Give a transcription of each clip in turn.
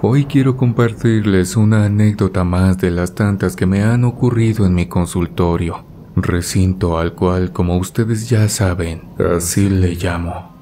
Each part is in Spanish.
Hoy quiero compartirles una anécdota más de las tantas que me han ocurrido en mi consultorio, recinto al cual, como ustedes ya saben, así le llamo.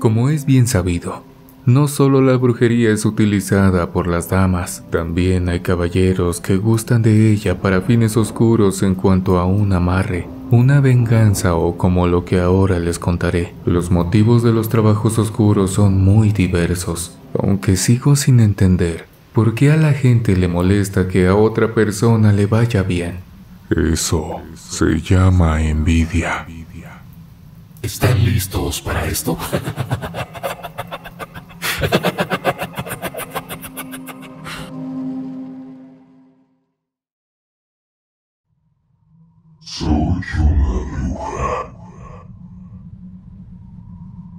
Como es bien sabido, no solo la brujería es utilizada por las damas, también hay caballeros que gustan de ella para fines oscuros en cuanto a un amarre una venganza o como lo que ahora les contaré. Los motivos de los trabajos oscuros son muy diversos, aunque sigo sin entender por qué a la gente le molesta que a otra persona le vaya bien. Eso se llama envidia. ¿Están listos para esto? una bruja.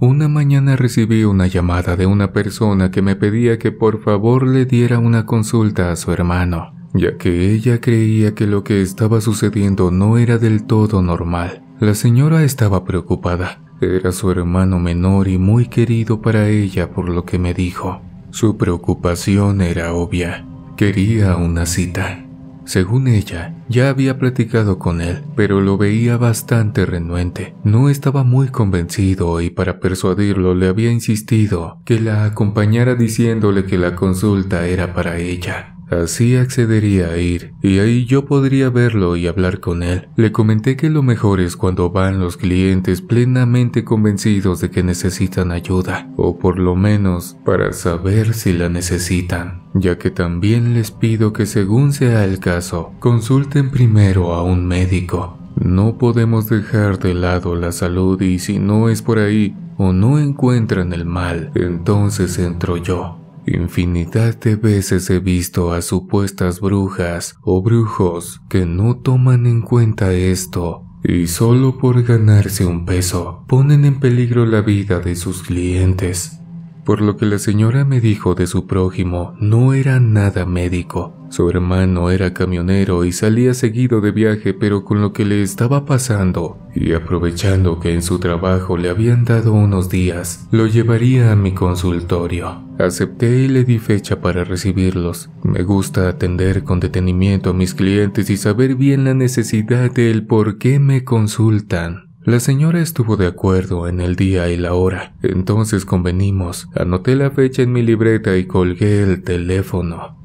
Una mañana recibí una llamada de una persona que me pedía que por favor le diera una consulta a su hermano, ya que ella creía que lo que estaba sucediendo no era del todo normal. La señora estaba preocupada. Era su hermano menor y muy querido para ella por lo que me dijo. Su preocupación era obvia. Quería una cita. Según ella, ya había platicado con él, pero lo veía bastante renuente. No estaba muy convencido y para persuadirlo le había insistido que la acompañara diciéndole que la consulta era para ella. Así accedería a ir, y ahí yo podría verlo y hablar con él. Le comenté que lo mejor es cuando van los clientes plenamente convencidos de que necesitan ayuda, o por lo menos para saber si la necesitan, ya que también les pido que según sea el caso, consulten primero a un médico. No podemos dejar de lado la salud y si no es por ahí o no encuentran el mal, entonces entro yo. Infinidad de veces he visto a supuestas brujas o brujos que no toman en cuenta esto y solo por ganarse un peso ponen en peligro la vida de sus clientes por lo que la señora me dijo de su prójimo no era nada médico. Su hermano era camionero y salía seguido de viaje, pero con lo que le estaba pasando y aprovechando que en su trabajo le habían dado unos días, lo llevaría a mi consultorio. Acepté y le di fecha para recibirlos. Me gusta atender con detenimiento a mis clientes y saber bien la necesidad del por qué me consultan. La señora estuvo de acuerdo en el día y la hora, entonces convenimos, anoté la fecha en mi libreta y colgué el teléfono.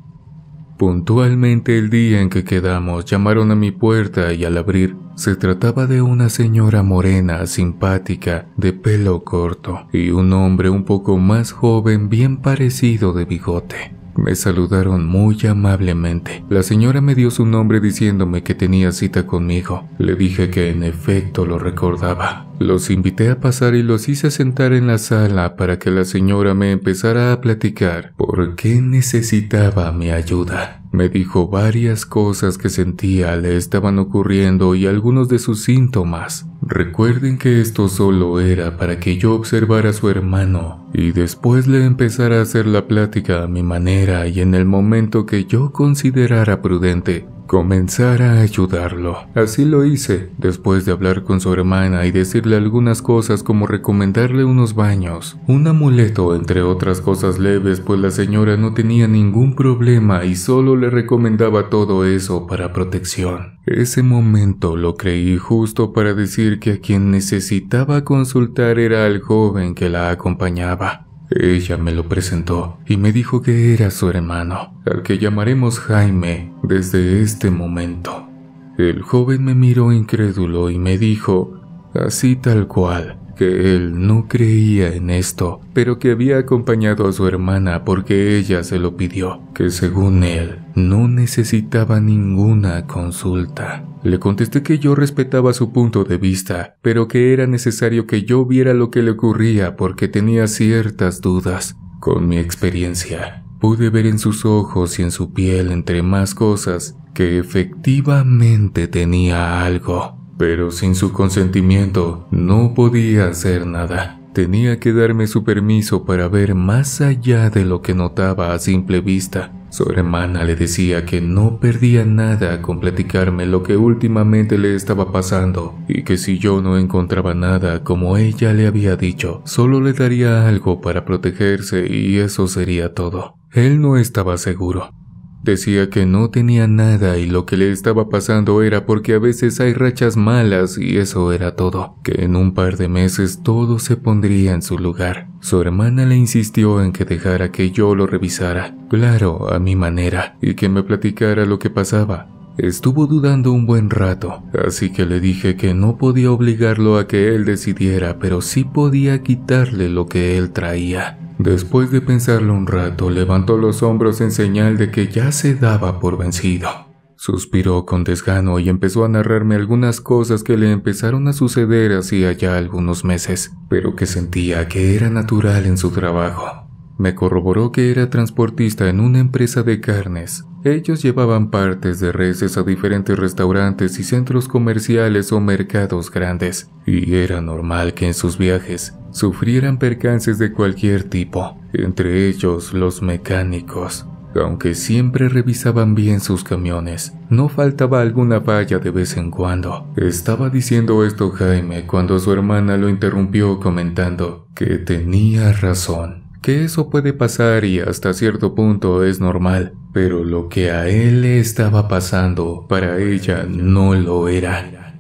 Puntualmente el día en que quedamos llamaron a mi puerta y al abrir se trataba de una señora morena, simpática, de pelo corto, y un hombre un poco más joven, bien parecido de bigote. Me saludaron muy amablemente. La señora me dio su nombre diciéndome que tenía cita conmigo. Le dije que en efecto lo recordaba. Los invité a pasar y los hice sentar en la sala para que la señora me empezara a platicar por qué necesitaba mi ayuda. Me dijo varias cosas que sentía le estaban ocurriendo y algunos de sus síntomas. Recuerden que esto solo era para que yo observara a su hermano y después le empezara a hacer la plática a mi manera y en el momento que yo considerara prudente, comenzar a ayudarlo. Así lo hice, después de hablar con su hermana y decirle algunas cosas como recomendarle unos baños, un amuleto, entre otras cosas leves, pues la señora no tenía ningún problema y solo le recomendaba todo eso para protección. Ese momento lo creí justo para decir que a quien necesitaba consultar era al joven que la acompañaba. Ella me lo presentó y me dijo que era su hermano, al que llamaremos Jaime desde este momento. El joven me miró incrédulo y me dijo, así tal cual, que él no creía en esto, pero que había acompañado a su hermana porque ella se lo pidió, que según él no necesitaba ninguna consulta. Le contesté que yo respetaba su punto de vista, pero que era necesario que yo viera lo que le ocurría porque tenía ciertas dudas. Con mi experiencia, pude ver en sus ojos y en su piel, entre más cosas, que efectivamente tenía algo pero sin su consentimiento no podía hacer nada. Tenía que darme su permiso para ver más allá de lo que notaba a simple vista. Su hermana le decía que no perdía nada con platicarme lo que últimamente le estaba pasando y que si yo no encontraba nada como ella le había dicho, solo le daría algo para protegerse y eso sería todo. Él no estaba seguro, Decía que no tenía nada y lo que le estaba pasando era porque a veces hay rachas malas y eso era todo, que en un par de meses todo se pondría en su lugar. Su hermana le insistió en que dejara que yo lo revisara, claro, a mi manera, y que me platicara lo que pasaba. Estuvo dudando un buen rato, así que le dije que no podía obligarlo a que él decidiera, pero sí podía quitarle lo que él traía. Después de pensarlo un rato, levantó los hombros en señal de que ya se daba por vencido. Suspiró con desgano y empezó a narrarme algunas cosas que le empezaron a suceder hacía ya algunos meses, pero que sentía que era natural en su trabajo. Me corroboró que era transportista en una empresa de carnes. Ellos llevaban partes de reses a diferentes restaurantes y centros comerciales o mercados grandes, y era normal que en sus viajes sufrieran percances de cualquier tipo, entre ellos los mecánicos. Aunque siempre revisaban bien sus camiones, no faltaba alguna falla de vez en cuando. Estaba diciendo esto Jaime cuando su hermana lo interrumpió comentando que tenía razón que eso puede pasar y hasta cierto punto es normal, pero lo que a él le estaba pasando para ella no lo era.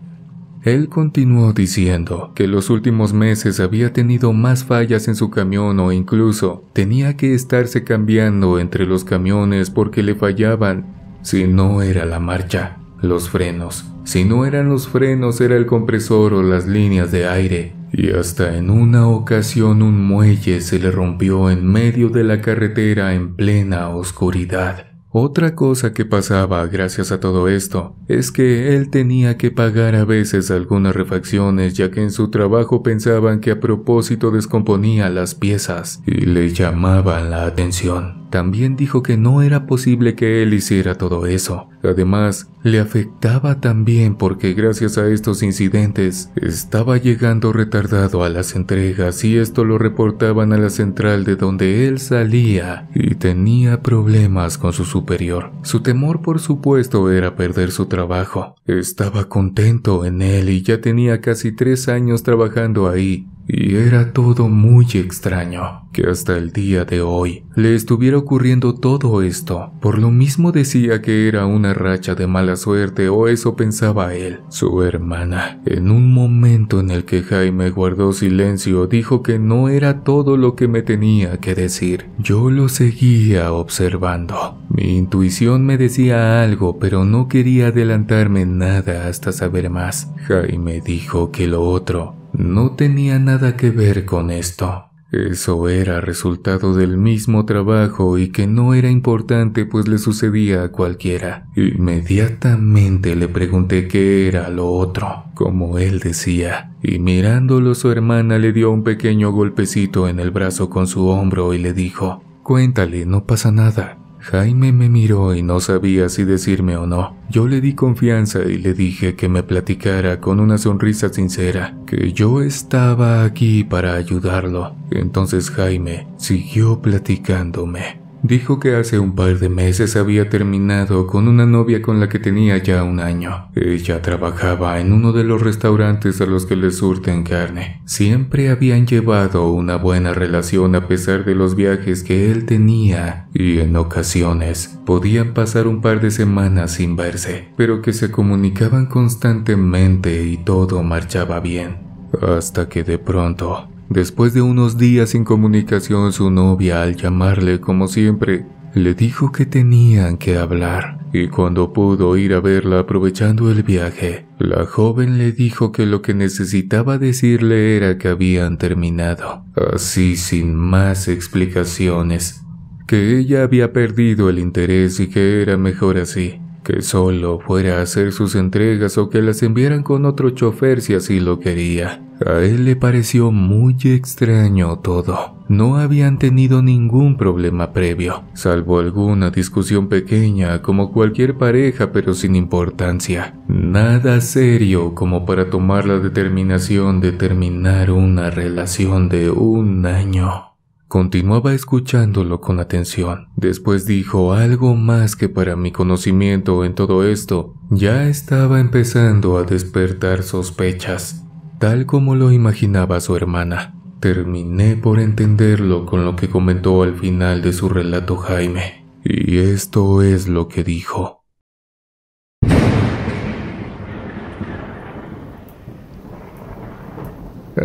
Él continuó diciendo que los últimos meses había tenido más fallas en su camión o incluso tenía que estarse cambiando entre los camiones porque le fallaban si no era la marcha, los frenos. Si no eran los frenos era el compresor o las líneas de aire y hasta en una ocasión un muelle se le rompió en medio de la carretera en plena oscuridad. Otra cosa que pasaba gracias a todo esto es que él tenía que pagar a veces algunas refacciones ya que en su trabajo pensaban que a propósito descomponía las piezas y le llamaban la atención. También dijo que no era posible que él hiciera todo eso. Además, le afectaba también porque gracias a estos incidentes estaba llegando retardado a las entregas y esto lo reportaban a la central de donde él salía y tenía problemas con su superior. Su temor por supuesto era perder su trabajo. Estaba contento en él y ya tenía casi tres años trabajando ahí, y era todo muy extraño que hasta el día de hoy le estuviera ocurriendo todo esto. Por lo mismo decía que era una racha de mala suerte o eso pensaba él. Su hermana, en un momento en el que Jaime guardó silencio, dijo que no era todo lo que me tenía que decir. Yo lo seguía observando. Mi intuición me decía algo, pero no quería adelantarme nada hasta saber más. Jaime dijo que lo otro no tenía nada que ver con esto. Eso era resultado del mismo trabajo y que no era importante pues le sucedía a cualquiera. Inmediatamente le pregunté qué era lo otro, como él decía, y mirándolo su hermana le dio un pequeño golpecito en el brazo con su hombro y le dijo, Cuéntale, no pasa nada. Jaime me miró y no sabía si decirme o no. Yo le di confianza y le dije que me platicara con una sonrisa sincera, que yo estaba aquí para ayudarlo. Entonces Jaime siguió platicándome. Dijo que hace un par de meses había terminado con una novia con la que tenía ya un año. Ella trabajaba en uno de los restaurantes a los que le surten carne. Siempre habían llevado una buena relación a pesar de los viajes que él tenía y en ocasiones podían pasar un par de semanas sin verse, pero que se comunicaban constantemente y todo marchaba bien. Hasta que de pronto Después de unos días sin comunicación, su novia, al llamarle como siempre, le dijo que tenían que hablar, y cuando pudo ir a verla aprovechando el viaje, la joven le dijo que lo que necesitaba decirle era que habían terminado, así sin más explicaciones, que ella había perdido el interés y que era mejor así, que solo fuera a hacer sus entregas o que las enviaran con otro chofer si así lo quería. A él le pareció muy extraño todo. No habían tenido ningún problema previo, salvo alguna discusión pequeña como cualquier pareja pero sin importancia. Nada serio como para tomar la determinación de terminar una relación de un año. Continuaba escuchándolo con atención. Después dijo algo más que para mi conocimiento en todo esto ya estaba empezando a despertar sospechas, tal como lo imaginaba su hermana. Terminé por entenderlo con lo que comentó al final de su relato Jaime. Y esto es lo que dijo.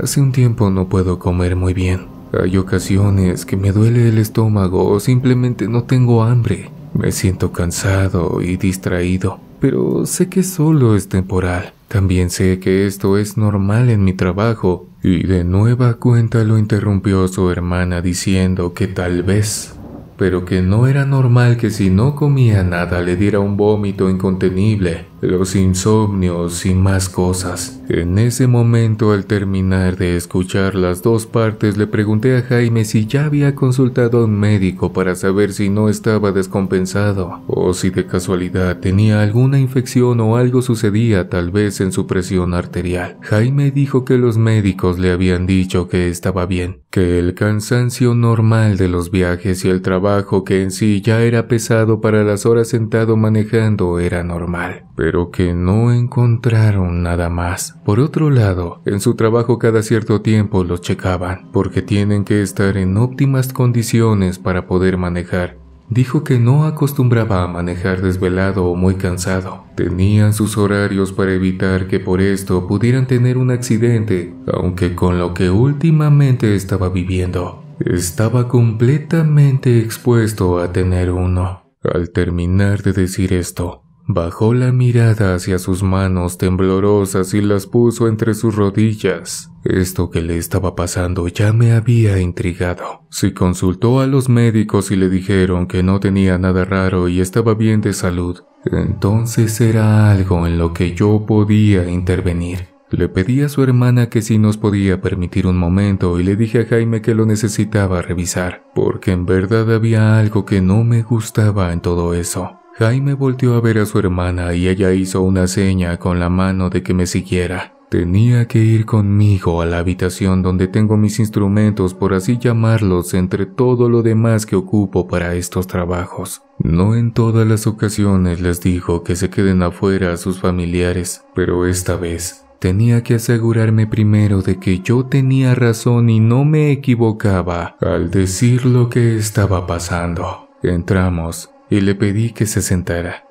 Hace un tiempo no puedo comer muy bien. Hay ocasiones que me duele el estómago o simplemente no tengo hambre. Me siento cansado y distraído, pero sé que solo es temporal. También sé que esto es normal en mi trabajo y de nueva cuenta lo interrumpió su hermana diciendo que tal vez, pero que no era normal que si no comía nada le diera un vómito incontenible los insomnios y más cosas. En ese momento, al terminar de escuchar las dos partes, le pregunté a Jaime si ya había consultado a un médico para saber si no estaba descompensado o si de casualidad tenía alguna infección o algo sucedía tal vez en su presión arterial. Jaime dijo que los médicos le habían dicho que estaba bien, que el cansancio normal de los viajes y el trabajo que en sí ya era pesado para las horas sentado manejando era normal. Pero pero que no encontraron nada más. Por otro lado, en su trabajo cada cierto tiempo los checaban, porque tienen que estar en óptimas condiciones para poder manejar. Dijo que no acostumbraba a manejar desvelado o muy cansado. Tenían sus horarios para evitar que por esto pudieran tener un accidente, aunque con lo que últimamente estaba viviendo, estaba completamente expuesto a tener uno. Al terminar de decir esto, Bajó la mirada hacia sus manos temblorosas y las puso entre sus rodillas. Esto que le estaba pasando ya me había intrigado. Si consultó a los médicos y le dijeron que no tenía nada raro y estaba bien de salud, entonces era algo en lo que yo podía intervenir. Le pedí a su hermana que si nos podía permitir un momento y le dije a Jaime que lo necesitaba revisar, porque en verdad había algo que no me gustaba en todo eso. Jaime volteó a ver a su hermana y ella hizo una seña con la mano de que me siguiera. Tenía que ir conmigo a la habitación donde tengo mis instrumentos, por así llamarlos, entre todo lo demás que ocupo para estos trabajos. No en todas las ocasiones les dijo que se queden afuera a sus familiares, pero esta vez tenía que asegurarme primero de que yo tenía razón y no me equivocaba al decir lo que estaba pasando. Entramos y le pedí que se sentara.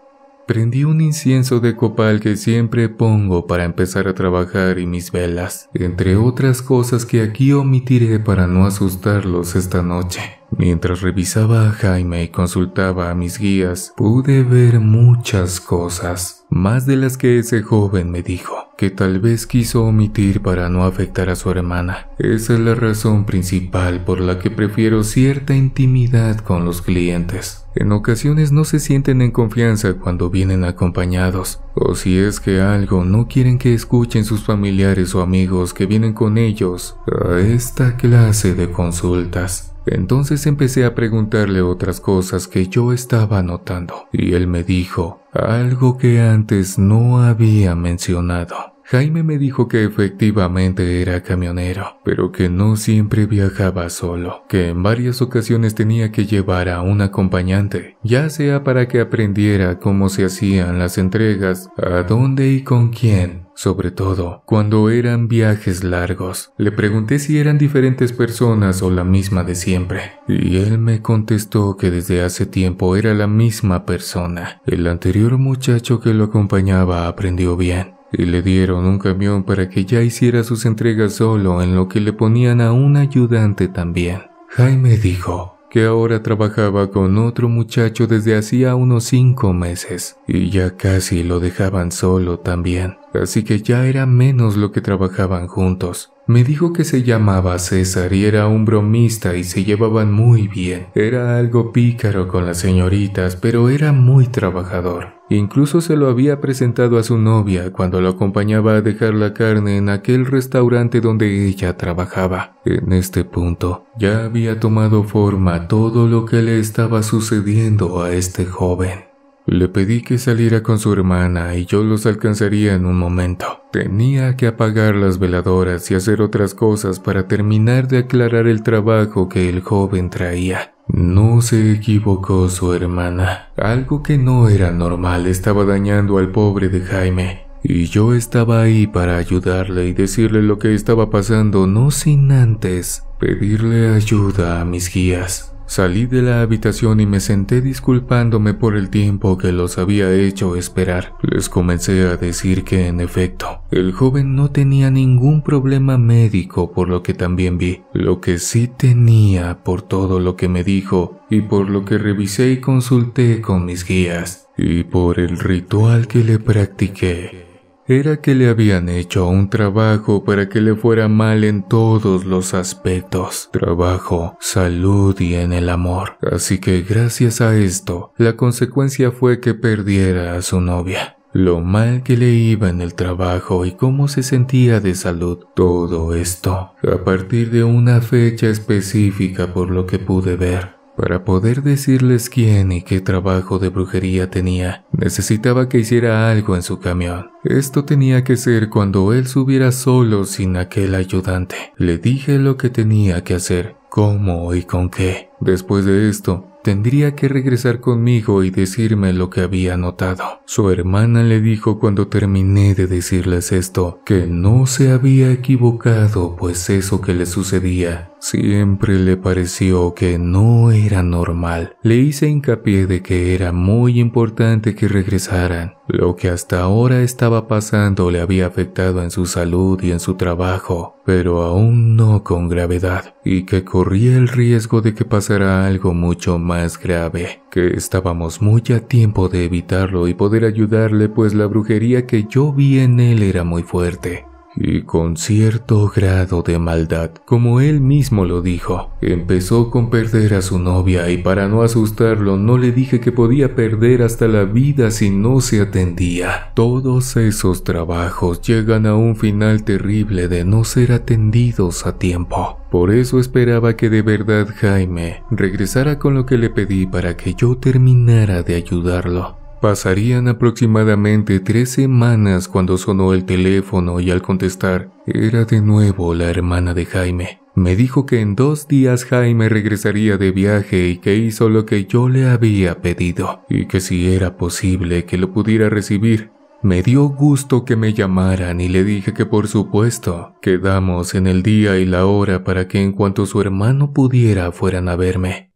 Prendí un incienso de copal que siempre pongo para empezar a trabajar y mis velas, entre otras cosas que aquí omitiré para no asustarlos esta noche. Mientras revisaba a Jaime y consultaba a mis guías, pude ver muchas cosas, más de las que ese joven me dijo, que tal vez quiso omitir para no afectar a su hermana. Esa es la razón principal por la que prefiero cierta intimidad con los clientes. En ocasiones no se sienten en confianza cuando vienen acompañados, o si es que algo no quieren que escuchen sus familiares o amigos que vienen con ellos a esta clase de consultas. Entonces empecé a preguntarle otras cosas que yo estaba notando y él me dijo algo que antes no había mencionado. Jaime me dijo que efectivamente era camionero, pero que no siempre viajaba solo, que en varias ocasiones tenía que llevar a un acompañante, ya sea para que aprendiera cómo se hacían las entregas, a dónde y con quién, sobre todo cuando eran viajes largos. Le pregunté si eran diferentes personas o la misma de siempre, y él me contestó que desde hace tiempo era la misma persona. El anterior muchacho que lo acompañaba aprendió bien, y le dieron un camión para que ya hiciera sus entregas solo en lo que le ponían a un ayudante también. Jaime dijo que ahora trabajaba con otro muchacho desde hacía unos cinco meses y ya casi lo dejaban solo también así que ya era menos lo que trabajaban juntos. Me dijo que se llamaba César y era un bromista y se llevaban muy bien. Era algo pícaro con las señoritas, pero era muy trabajador. Incluso se lo había presentado a su novia cuando lo acompañaba a dejar la carne en aquel restaurante donde ella trabajaba. En este punto, ya había tomado forma todo lo que le estaba sucediendo a este joven. Le pedí que saliera con su hermana y yo los alcanzaría en un momento. Tenía que apagar las veladoras y hacer otras cosas para terminar de aclarar el trabajo que el joven traía. No se equivocó su hermana. Algo que no era normal estaba dañando al pobre de Jaime. Y yo estaba ahí para ayudarle y decirle lo que estaba pasando, no sin antes pedirle ayuda a mis guías. Salí de la habitación y me senté disculpándome por el tiempo que los había hecho esperar. Les comencé a decir que en efecto, el joven no tenía ningún problema médico por lo que también vi. Lo que sí tenía por todo lo que me dijo y por lo que revisé y consulté con mis guías y por el ritual que le practiqué era que le habían hecho un trabajo para que le fuera mal en todos los aspectos, trabajo, salud y en el amor. Así que gracias a esto, la consecuencia fue que perdiera a su novia. Lo mal que le iba en el trabajo y cómo se sentía de salud, todo esto, a partir de una fecha específica por lo que pude ver, para poder decirles quién y qué trabajo de brujería tenía, necesitaba que hiciera algo en su camión. Esto tenía que ser cuando él subiera solo sin aquel ayudante. Le dije lo que tenía que hacer, cómo y con qué. Después de esto, Tendría que regresar conmigo y decirme lo que había notado. Su hermana le dijo cuando terminé de decirles esto, que no se había equivocado, pues eso que le sucedía siempre le pareció que no era normal. Le hice hincapié de que era muy importante que regresaran. Lo que hasta ahora estaba pasando le había afectado en su salud y en su trabajo, pero aún no con gravedad y que corría el riesgo de que pasara algo mucho más grave, que estábamos muy a tiempo de evitarlo y poder ayudarle pues la brujería que yo vi en él era muy fuerte y con cierto grado de maldad, como él mismo lo dijo. Empezó con perder a su novia y para no asustarlo no le dije que podía perder hasta la vida si no se atendía. Todos esos trabajos llegan a un final terrible de no ser atendidos a tiempo. Por eso esperaba que de verdad Jaime regresara con lo que le pedí para que yo terminara de ayudarlo. Pasarían aproximadamente tres semanas cuando sonó el teléfono y al contestar era de nuevo la hermana de Jaime. Me dijo que en dos días Jaime regresaría de viaje y que hizo lo que yo le había pedido y que si era posible que lo pudiera recibir. Me dio gusto que me llamaran y le dije que por supuesto quedamos en el día y la hora para que en cuanto su hermano pudiera fueran a verme.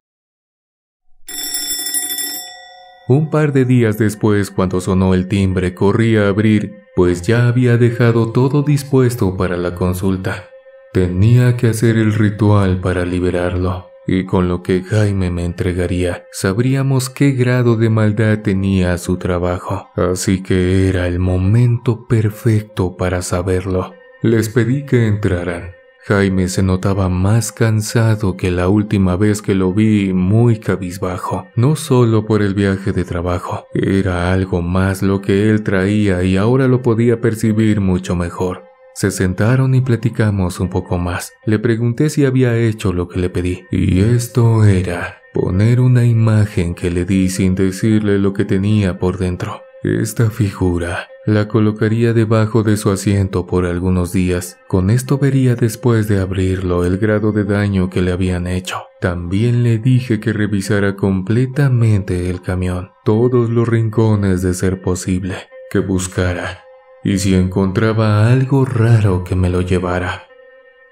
Un par de días después, cuando sonó el timbre, corrí a abrir, pues ya había dejado todo dispuesto para la consulta. Tenía que hacer el ritual para liberarlo, y con lo que Jaime me entregaría, sabríamos qué grado de maldad tenía su trabajo, así que era el momento perfecto para saberlo. Les pedí que entraran, Jaime se notaba más cansado que la última vez que lo vi muy cabizbajo, no solo por el viaje de trabajo, era algo más lo que él traía y ahora lo podía percibir mucho mejor. Se sentaron y platicamos un poco más. Le pregunté si había hecho lo que le pedí. Y esto era poner una imagen que le di sin decirle lo que tenía por dentro. Esta figura la colocaría debajo de su asiento por algunos días. Con esto vería después de abrirlo el grado de daño que le habían hecho. También le dije que revisara completamente el camión, todos los rincones de ser posible, que buscara, y si encontraba algo raro que me lo llevara.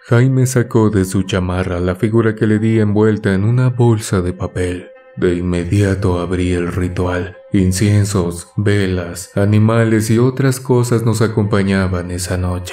Jaime sacó de su chamarra la figura que le di envuelta en una bolsa de papel. De inmediato abrí el ritual. Inciensos, velas, animales y otras cosas nos acompañaban esa noche.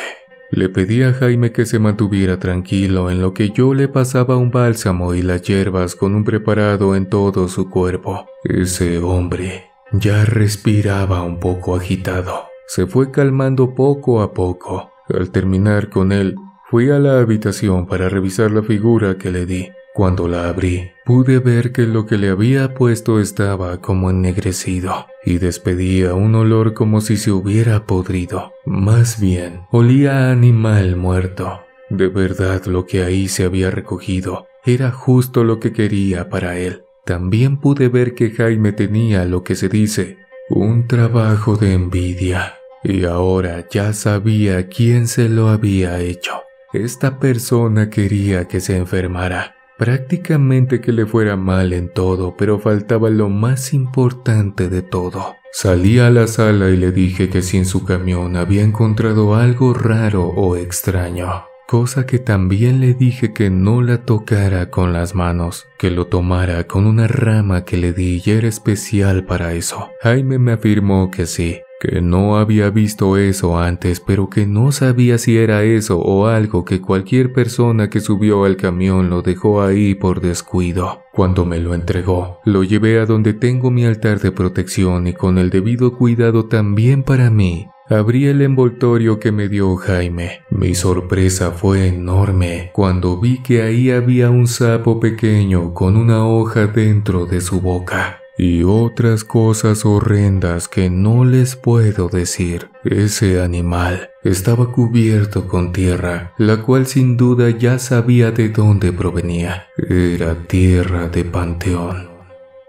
Le pedí a Jaime que se mantuviera tranquilo en lo que yo le pasaba un bálsamo y las hierbas con un preparado en todo su cuerpo. Ese hombre ya respiraba un poco agitado. Se fue calmando poco a poco. Al terminar con él, fui a la habitación para revisar la figura que le di. Cuando la abrí, pude ver que lo que le había puesto estaba como ennegrecido y despedía un olor como si se hubiera podrido. Más bien, olía a animal muerto. De verdad lo que ahí se había recogido era justo lo que quería para él. También pude ver que Jaime tenía lo que se dice, un trabajo de envidia. Y ahora ya sabía quién se lo había hecho. Esta persona quería que se enfermara Prácticamente que le fuera mal en todo, pero faltaba lo más importante de todo. Salí a la sala y le dije que si en su camión había encontrado algo raro o extraño, cosa que también le dije que no la tocara con las manos, que lo tomara con una rama que le di y era especial para eso. Jaime me afirmó que sí, que no había visto eso antes, pero que no sabía si era eso o algo que cualquier persona que subió al camión lo dejó ahí por descuido. Cuando me lo entregó, lo llevé a donde tengo mi altar de protección y con el debido cuidado también para mí, Abrí el envoltorio que me dio Jaime. Mi sorpresa fue enorme cuando vi que ahí había un sapo pequeño con una hoja dentro de su boca y otras cosas horrendas que no les puedo decir. Ese animal estaba cubierto con tierra, la cual sin duda ya sabía de dónde provenía. Era tierra de panteón.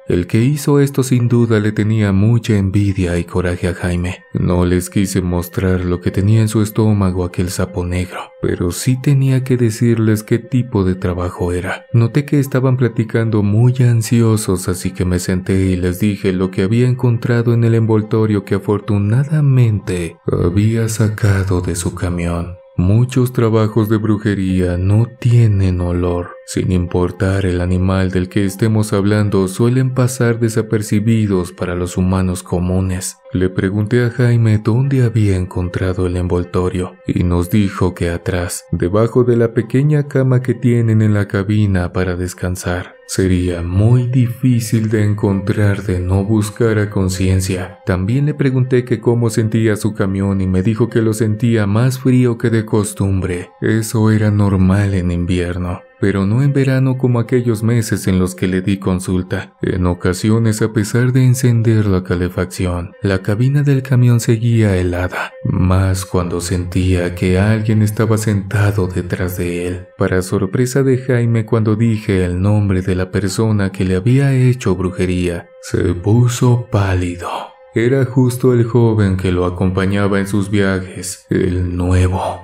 El que hizo esto sin duda le tenía mucha envidia y coraje a Jaime. No les quise mostrar lo que tenía en su estómago aquel sapo negro, pero sí tenía que decirles qué tipo de trabajo era. Noté que estaban platicando muy ansiosos, así que me senté y les dije lo que había encontrado en el envoltorio que afortunadamente había sacado de su camión. Muchos trabajos de brujería no tienen olor. Sin importar el animal del que estemos hablando, suelen pasar desapercibidos para los humanos comunes. Le pregunté a Jaime dónde había encontrado el envoltorio y nos dijo que atrás, debajo de la pequeña cama que tienen en la cabina para descansar. Sería muy difícil de encontrar de no buscar a conciencia. También le pregunté que cómo sentía su camión y me dijo que lo sentía más frío que de costumbre. Eso era normal en invierno pero no en verano como aquellos meses en los que le di consulta. En ocasiones, a pesar de encender la calefacción, la cabina del camión seguía helada, más cuando sentía que alguien estaba sentado detrás de él. Para sorpresa de Jaime cuando dije el nombre de la persona que le había hecho brujería, se puso pálido. Era justo el joven que lo acompañaba en sus viajes, el nuevo.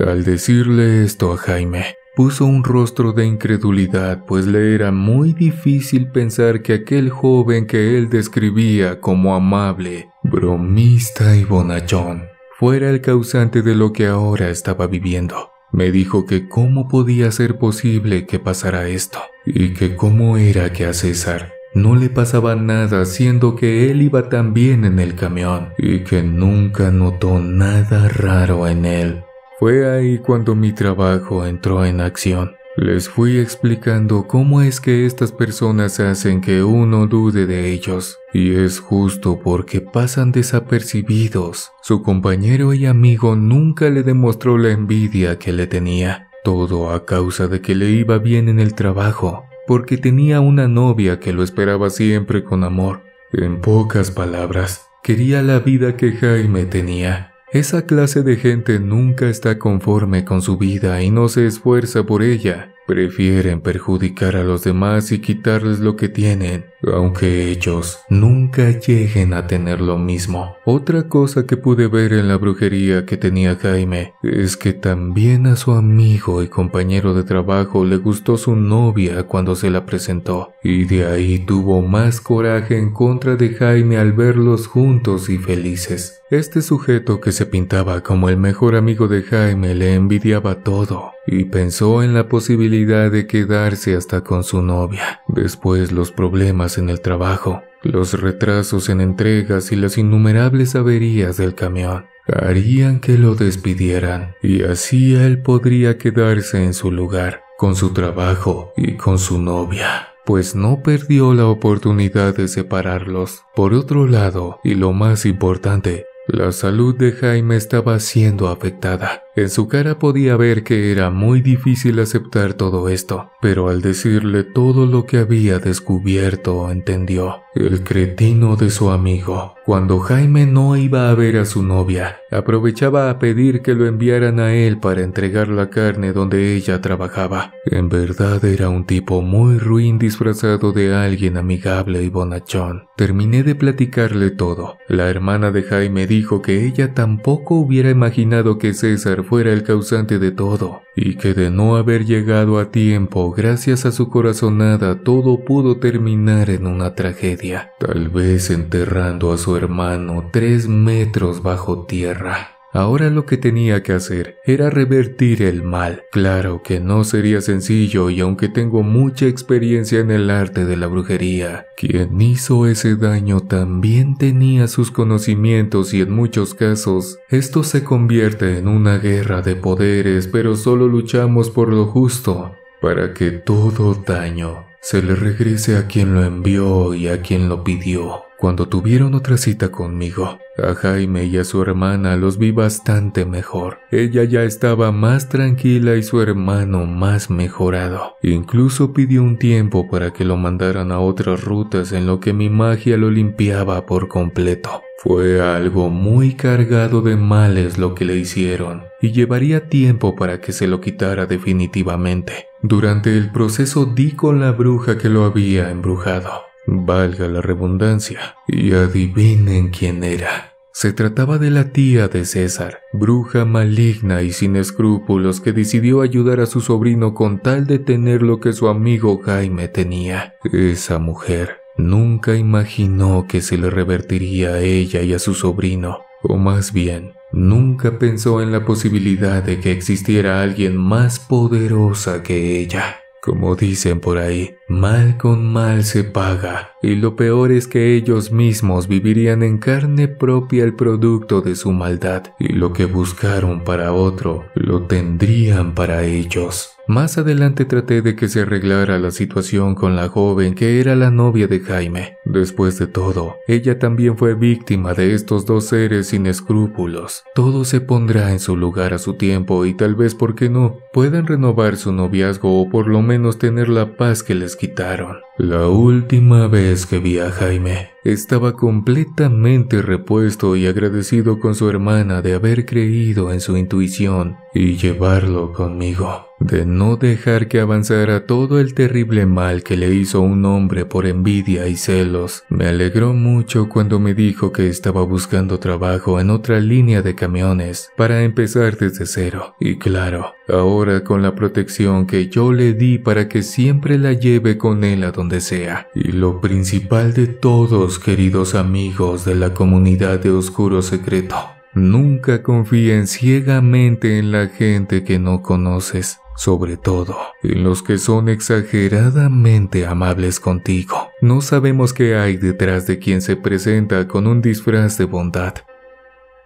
Al decirle esto a Jaime, puso un rostro de incredulidad, pues le era muy difícil pensar que aquel joven que él describía como amable, bromista y bonachón, fuera el causante de lo que ahora estaba viviendo. Me dijo que cómo podía ser posible que pasara esto, y que cómo era que a César no le pasaba nada siendo que él iba también en el camión, y que nunca notó nada raro en él. Fue ahí cuando mi trabajo entró en acción. Les fui explicando cómo es que estas personas hacen que uno dude de ellos, y es justo porque pasan desapercibidos. Su compañero y amigo nunca le demostró la envidia que le tenía, todo a causa de que le iba bien en el trabajo, porque tenía una novia que lo esperaba siempre con amor. En pocas palabras, quería la vida que Jaime tenía, esa clase de gente nunca está conforme con su vida y no se esfuerza por ella. Prefieren perjudicar a los demás y quitarles lo que tienen aunque ellos nunca lleguen a tener lo mismo. Otra cosa que pude ver en la brujería que tenía Jaime es que también a su amigo y compañero de trabajo le gustó su novia cuando se la presentó, y de ahí tuvo más coraje en contra de Jaime al verlos juntos y felices. Este sujeto que se pintaba como el mejor amigo de Jaime le envidiaba todo y pensó en la posibilidad de quedarse hasta con su novia. Después los problemas en el trabajo, los retrasos en entregas y las innumerables averías del camión harían que lo despidieran, y así él podría quedarse en su lugar, con su trabajo y con su novia pues no perdió la oportunidad de separarlos. Por otro lado, y lo más importante, la salud de Jaime estaba siendo afectada. En su cara podía ver que era muy difícil aceptar todo esto, pero al decirle todo lo que había descubierto, entendió. El cretino de su amigo cuando Jaime no iba a ver a su novia, aprovechaba a pedir que lo enviaran a él para entregar la carne donde ella trabajaba. En verdad era un tipo muy ruin disfrazado de alguien amigable y bonachón. Terminé de platicarle todo. La hermana de Jaime dijo que ella tampoco hubiera imaginado que César fuera el causante de todo, y que de no haber llegado a tiempo gracias a su corazonada todo pudo terminar en una tragedia, tal vez enterrando a su hermano tres metros bajo tierra. Ahora lo que tenía que hacer era revertir el mal. Claro que no sería sencillo y aunque tengo mucha experiencia en el arte de la brujería, quien hizo ese daño también tenía sus conocimientos y en muchos casos esto se convierte en una guerra de poderes, pero solo luchamos por lo justo, para que todo daño se le regrese a quien lo envió y a quien lo pidió. Cuando tuvieron otra cita conmigo, a Jaime y a su hermana los vi bastante mejor. Ella ya estaba más tranquila y su hermano más mejorado. Incluso pidió un tiempo para que lo mandaran a otras rutas en lo que mi magia lo limpiaba por completo. Fue algo muy cargado de males lo que le hicieron, y llevaría tiempo para que se lo quitara definitivamente. Durante el proceso di con la bruja que lo había embrujado. Valga la redundancia, y adivinen quién era. Se trataba de la tía de César, bruja maligna y sin escrúpulos que decidió ayudar a su sobrino con tal de tener lo que su amigo Jaime tenía. Esa mujer nunca imaginó que se le revertiría a ella y a su sobrino, o más bien, nunca pensó en la posibilidad de que existiera alguien más poderosa que ella. Como dicen por ahí, Mal con mal se paga, y lo peor es que ellos mismos vivirían en carne propia el producto de su maldad, y lo que buscaron para otro, lo tendrían para ellos. Más adelante traté de que se arreglara la situación con la joven que era la novia de Jaime. Después de todo, ella también fue víctima de estos dos seres sin escrúpulos. Todo se pondrá en su lugar a su tiempo y tal vez, ¿por qué no?, puedan renovar su noviazgo o por lo menos tener la paz que les quitaron. La última vez que vi a Jaime, estaba completamente repuesto y agradecido con su hermana de haber creído en su intuición y llevarlo conmigo de no dejar que avanzara todo el terrible mal que le hizo un hombre por envidia y celos. Me alegró mucho cuando me dijo que estaba buscando trabajo en otra línea de camiones para empezar desde cero. Y claro, ahora con la protección que yo le di para que siempre la lleve con él a donde sea. Y lo principal de todos, queridos amigos de la comunidad de Oscuro Secreto, Nunca confíen ciegamente en la gente que no conoces sobre todo en los que son exageradamente amables contigo. No sabemos qué hay detrás de quien se presenta con un disfraz de bondad.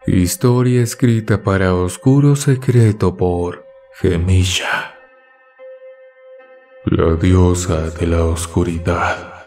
Historia escrita para Oscuro Secreto por Gemilla, la diosa de la oscuridad.